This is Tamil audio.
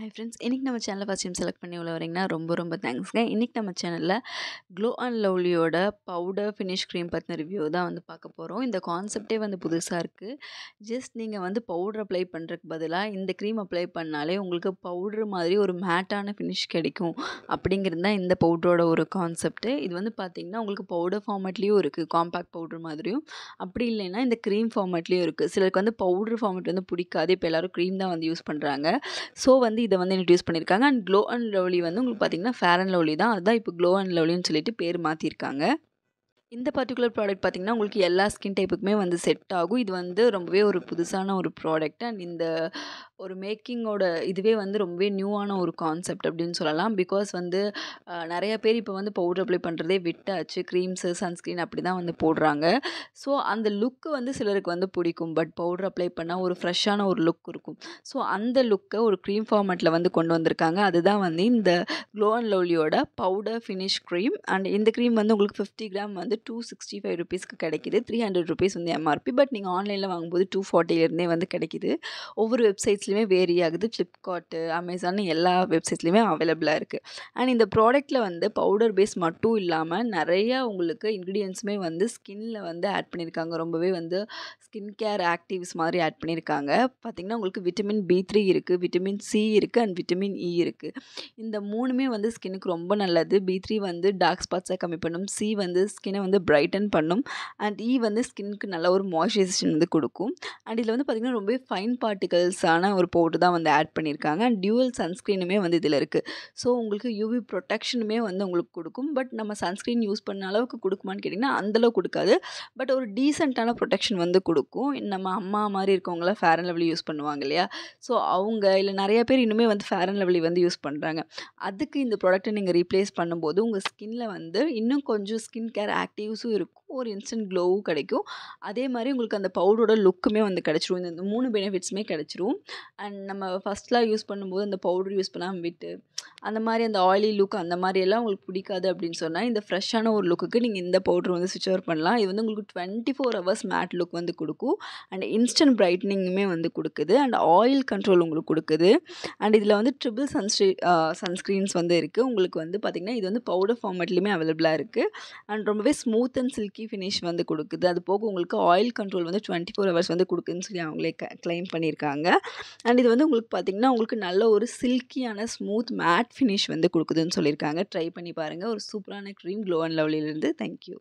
ஹாய் ஃப்ரெண்ட்ஸ் இன்றைக்கி நம்ம சேனலில் ஃபஸ்ட் டைம் செலக்ட் பண்ணி உள்ள வரீங்கன்னா ரொம்ப ரொம்ப தேங்க்ஸ்ங்க இன்றைக்கி நம்ம சேனலில் க்ளோ அண்ட் லவ்லியோட பவுடர் ஃபினிஷ் க்ரீம் பற்றின ரிவ்யூ தான் வந்து பார்க்க போகிறோம் இந்த கான்செப்டே வந்து புதுசாக இருக்குது ஜஸ்ட் நீங்கள் வந்து பவுடர் அப்ளை பண்ணுறதுக்கு பதிலாக இந்த க்ரீம் அப்ளை பண்ணாலே உங்களுக்கு பவுடர் மாதிரி ஒரு மேட்டான ஃபினிஷ் கிடைக்கும் அப்படிங்கிறது தான் இந்த பவுடரோட ஒரு கான்செப்ட்டு இது வந்து பார்த்திங்கன்னா உங்களுக்கு பவுடர் ஃபார்மேட்லேயும் இருக்குது காம்பேக்ட் பவுடர் மாதிரியும் அப்படி இல்லைன்னா இந்த க்ரீம் ஃபார்மேட்லேயும் இருக்குது சிலருக்கு வந்து பவுடர் ஃபார்மேட் வந்து பிடிக்காது இப்போ எல்லோரும் க்ரீம் தான் வந்து யூஸ் பண்ணுறாங்க ஸோ வந்து இதை வந்து இன்ட்ரடியூஸ் பண்ணியிருக்காங்க அண்ட் க்ளோ அண்ட் லவ்லி வந்து உங்களுக்கு பார்த்திங்கன்னா ஃபேர் அண்ட் லவ்லி தான் அதுதான் இப்போ க்ளோ அண்ட் லவ்லின்னு சொல்லிட்டு பேர் மாற்றிருக்காங்க இந்த பர்டிகுலர் ப்ராடக்ட் பார்த்திங்கன்னா உங்களுக்கு எல்லா ஸ்கின் டைப்புக்குமே வந்து செட் ஆகும் இது வந்து ரொம்பவே ஒரு புதுசான ஒரு ப்ராடக்ட் அண்ட் இந்த ஒரு மேக்கிங்கோட இதுவே வந்து ரொம்பவே நியூவான ஒரு கான்செப்ட் அப்படின்னு சொல்லலாம் பிகாஸ் வந்து நிறைய பேர் இப்போ வந்து பவுடர் அப்ளை பண்ணுறதே விட்டாச்சு க்ரீம்ஸு சன்ஸ்க்ரீன் அப்படி தான் வந்து போடுறாங்க ஸோ அந்த லுக்கு வந்து சிலருக்கு வந்து பிடிக்கும் பட் பவுடர் அப்ளை பண்ணால் ஒரு ஃப்ரெஷ்ஷான ஒரு லுக் இருக்கும் ஸோ அந்த லுக்கை ஒரு க்ரீம் ஃபார்மேட்டில் வந்து கொண்டு வந்திருக்காங்க அதுதான் வந்து இந்த க்ளோ அண்ட் லவ்லியோட பவுடர் ஃபினிஷ் க்ரீம் அண்ட் இந்த க்ரீம் வந்து உங்களுக்கு ஃபிஃப்டி கிராம் வந்து டூ சிக்ஸ்டி ஃபைவ் ருபீஸ்க்கு கிடைக்கிது த்ரீ ஹண்ட்ரட் ருபீஸ் வந்து எம்ஆர்பி பட் நீங்கள் ஆன்லைனில் வாங்கும்போது டூ ஃபார்ட்டிலேருந்தே வந்து கிடைக்கிது ஒவ்வொரு வெப்சைட்ஸ்லையுமே வேரி ஆகுது ஃப்ளிப்கார்ட்டு அமேசான் எல்லா வெப்சைட்ஸ்லையுமே அவைலபிளாக இருக்குது அண்ட் இந்த ப்ராடக்ட்டில் வந்து பவுடர் பேஸ் மட்டும் இல்லாமல் நிறையா உங்களுக்கு இன்க்ரீடியன்ஸுமே வந்து ஸ்கின்ல வந்து ஆட் பண்ணியிருக்காங்க ரொம்பவே வந்து ஸ்கின் கேர் ஆக்டிவ்ஸ் மாதிரி ஆட் பண்ணியிருக்காங்க பார்த்திங்கன்னா உங்களுக்கு விட்டமின் பி த்ரீ இருக்குது விட்டமின் சி இருக்குது அண்ட் விட்டமின் இ இருக்குது இந்த மூணுமே வந்து ஸ்கின்னுக்கு ரொம்ப நல்லது பி த்ரீ வந்து டார்க் ஸ்பாட்ஸை கம்மி பண்ணும் சி வந்து ஸ்கின்னை வந்து வந்து பிரைட்டன் பண்ணும் அண்ட் ஈ வந்து ஸ்கின்க்கு நல்ல ஒரு மாய்ஸ்சரைசேஷன் வந்து கொடுக்கும் அண்ட் இதில் வந்து பார்த்திங்கன்னா ரொம்பவே ஃபைன் பார்ட்டிகல்ஸான ஒரு போட்டு தான் வந்து ஆட் பண்ணியிருக்காங்க அண்ட் டியூவல் சன்ஸ்க்ரீனுமே வந்து இதில் இருக்குது ஸோ உங்களுக்கு யூவி ப்ரொடெக்ஷனுமே வந்து உங்களுக்கு கொடுக்கும் பட் நம்ம சன்ஸ்க்ரீன் யூஸ் பண்ண அளவுக்கு கொடுக்குமான்னு கேட்டிங்கன்னா அந்தளவு கொடுக்காது பட் ஒரு டீசெண்டான ப்ரொடெக்ஷன் வந்து கொடுக்கும் நம்ம அம்மா மாதிரி இருக்கவங்களாம் ஃபேர் அண்ட் லவ்லி யூஸ் பண்ணுவாங்க இல்லையா ஸோ அவங்க இல்லை நிறைய பேர் இன்னுமே வந்து ஃபேர் அண்ட் லவ்லி வந்து யூஸ் பண்ணுறாங்க அதுக்கு இந்த ப்ராடக்ட்டை நீங்கள் ரீப்ளேஸ் பண்ணும்போது உங்கள் ஸ்கின்னில் வந்து இன்னும் கொஞ்சம் ஸ்கின் கேர் ஆக்டிவ் ப்ரிசர்வேட்டிவ்ஸும் இருக்கும் ஒரு இன்ஸ்டன்ட் க்ளோவும் கிடைக்கும் அதே மாதிரி உங்களுக்கு அந்த பவுடரோட லுக்குமே வந்து கிடச்சிரும் இந்த மூணு பெனிஃபிட்ஸுமே கிடச்சிரும் அண்ட் நம்ம ஃபஸ்ட்லாம் யூஸ் பண்ணும்போது அந்த பவுடர் யூஸ் பண்ணாமல் விட்டு அந்த மாதிரி அந்த ஆயிலி லுக் அந்த மாதிரியெல்லாம் உங்களுக்கு பிடிக்காது அப்படின்னு சொன்னால் இந்த ஃப்ரெஷ்ஷான ஒரு லுக்குக்கு நீங்கள் இந்த பவுட்ரு வந்து சுவிச் ஓவர் பண்ணலாம் இது வந்து உங்களுக்கு twenty four hours matte look வந்து கொடுக்கும் அண்ட் இன்ஸ்டன்ட் பிரைட்னிங்குமே வந்து கொடுக்குது அண்ட் ஆயில் கண்ட்ரோல் உங்களுக்கு கொடுக்குது அண்ட் இதில் வந்து ட்ரிபிள் சன்ஸ்க்ரீ சன்ஸ்க்ரீன்ஸ் வந்து இருக்குது உங்களுக்கு வந்து பார்த்திங்கன்னா இது வந்து பவுடர் ஃபார்மேட்லேயுமே அவைலபிளாக இருக்குது அண்ட் ரொம்பவே ஸ்மூத் அண்ட் சில்கி ஃபினிஷ் வந்து கொடுக்குது அது போக உங்களுக்கு ஆயில் கண்ட்ரோல் வந்து டுவெண்ட்டி ஃபோர் ஹவர்ஸ் வந்து கொடுக்குதுன்னு சொல்லி அவங்களே க க்ளைம் பண்ணியிருக்காங்க அண்ட் இது வந்து உங்களுக்கு பார்த்திங்கன்னா உங்களுக்கு நல்ல ஒரு சில்கியான ஸ்மூத் மேட் மேட் ஃபினிஷ் வந்து கொடுக்குதுன்னு சொல்லியிருக்காங்க ட்ரை பண்ணி பாருங்கள் ஒரு சூப்பரான க்ரீம் க்ளோ அண்ட் லவ்லியிலேருந்து தேங்க்யூ